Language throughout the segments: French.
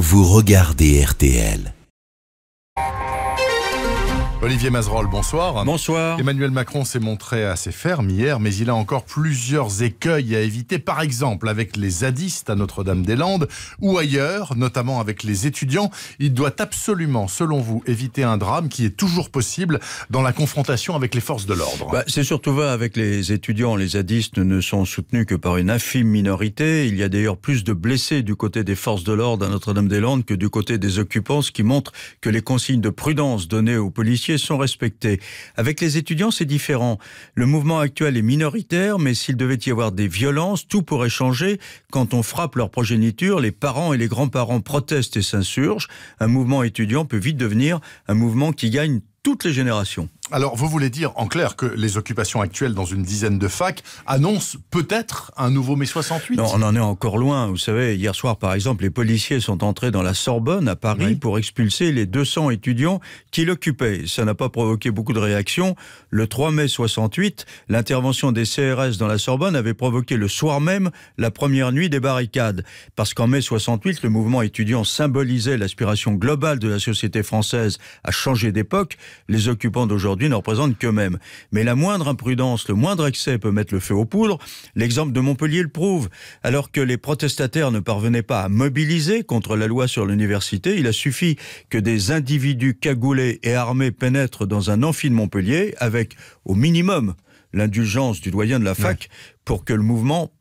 vous regardez RTL. Olivier Mazerolle, bonsoir. Bonsoir. Emmanuel Macron s'est montré assez ferme hier, mais il a encore plusieurs écueils à éviter, par exemple avec les zadistes à Notre-Dame-des-Landes ou ailleurs, notamment avec les étudiants. Il doit absolument, selon vous, éviter un drame qui est toujours possible dans la confrontation avec les forces de l'ordre. Bah, c'est surtout vrai avec les étudiants. Les zadistes ne sont soutenus que par une infime minorité. Il y a d'ailleurs plus de blessés du côté des forces de l'ordre à Notre-Dame-des-Landes que du côté des occupants, ce qui montre que les consignes de prudence données aux policiers sont respectés. Avec les étudiants, c'est différent. Le mouvement actuel est minoritaire, mais s'il devait y avoir des violences, tout pourrait changer. Quand on frappe leur progéniture, les parents et les grands-parents protestent et s'insurgent. Un mouvement étudiant peut vite devenir un mouvement qui gagne toutes les générations. Alors, vous voulez dire en clair que les occupations actuelles dans une dizaine de facs annoncent peut-être un nouveau mai 68 Non, on en est encore loin. Vous savez, hier soir, par exemple, les policiers sont entrés dans la Sorbonne à Paris pour expulser les 200 étudiants qui l'occupaient. Ça n'a pas provoqué beaucoup de réactions. Le 3 mai 68, l'intervention des CRS dans la Sorbonne avait provoqué le soir même la première nuit des barricades. Parce qu'en mai 68, le mouvement étudiant symbolisait l'aspiration globale de la société française à changer d'époque. Les occupants d'aujourd'hui ne représentent qu'eux-mêmes. Mais la moindre imprudence, le moindre excès peut mettre le feu aux poudres. L'exemple de Montpellier le prouve. Alors que les protestataires ne parvenaient pas à mobiliser contre la loi sur l'université, il a suffi que des individus cagoulés et armés pénètrent dans un amphi de Montpellier avec, au minimum, l'indulgence du doyen de la fac pour que le mouvement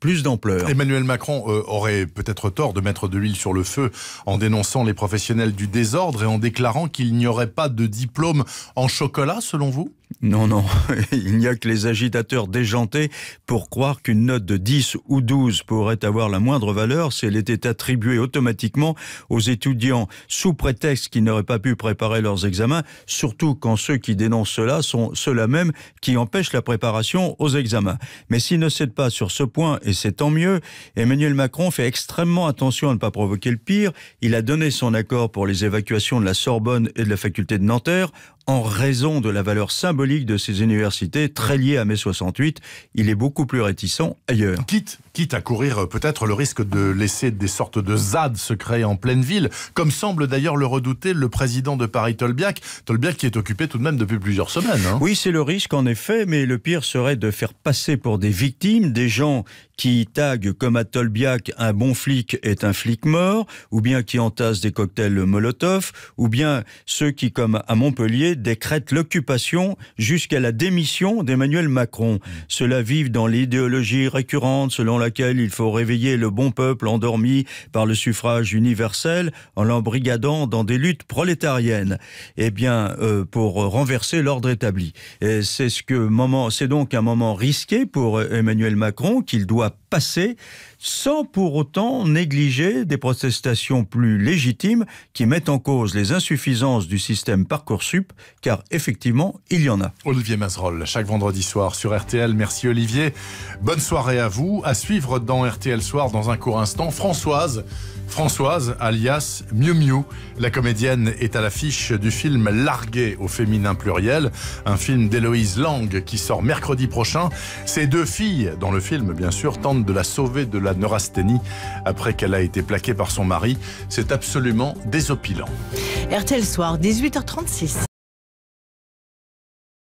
plus d'ampleur. Emmanuel Macron euh, aurait peut-être tort de mettre de l'huile sur le feu en dénonçant les professionnels du désordre et en déclarant qu'il n'y aurait pas de diplôme en chocolat, selon vous non, non, il n'y a que les agitateurs déjantés pour croire qu'une note de 10 ou 12 pourrait avoir la moindre valeur si elle était attribuée automatiquement aux étudiants sous prétexte qu'ils n'auraient pas pu préparer leurs examens, surtout quand ceux qui dénoncent cela sont ceux-là même qui empêchent la préparation aux examens. Mais s'il ne cèdent pas sur ce point, et c'est tant mieux, Emmanuel Macron fait extrêmement attention à ne pas provoquer le pire. Il a donné son accord pour les évacuations de la Sorbonne et de la faculté de Nanterre en raison de la valeur symbolique de ces universités très liées à mai 68. Il est beaucoup plus réticent ailleurs. Quitte, quitte à courir euh, peut-être le risque de laisser des sortes de ZAD se créer en pleine ville, comme semble d'ailleurs le redouter le président de Paris Tolbiac, Tolbiac qui est occupé tout de même depuis plusieurs semaines. Hein. Oui, c'est le risque en effet, mais le pire serait de faire passer pour des victimes des gens qui tague comme à Tolbiac un bon flic est un flic mort, ou bien qui entasse des cocktails Molotov, ou bien ceux qui, comme à Montpellier, décrètent l'occupation jusqu'à la démission d'Emmanuel Macron. Mmh. Cela vivent dans l'idéologie récurrente selon laquelle il faut réveiller le bon peuple endormi par le suffrage universel en l'embrigadant dans des luttes prolétariennes. Eh bien, euh, pour renverser l'ordre établi. C'est ce c'est donc un moment risqué pour Emmanuel Macron qu'il doit up sans pour autant négliger des protestations plus légitimes qui mettent en cause les insuffisances du système Parcoursup, car effectivement, il y en a. Olivier Mazerolle, chaque vendredi soir sur RTL. Merci Olivier. Bonne soirée à vous. À suivre dans RTL Soir dans un court instant. Françoise. Françoise, alias Miu Miu, la comédienne est à l'affiche du film Largué au féminin pluriel, un film d'Héloïse Lang qui sort mercredi prochain. Ces deux filles, dans le film bien sûr, tentent de la sauver de la neurasthénie après qu'elle a été plaquée par son mari. C'est absolument désopilant. RTL Soir, 18h36.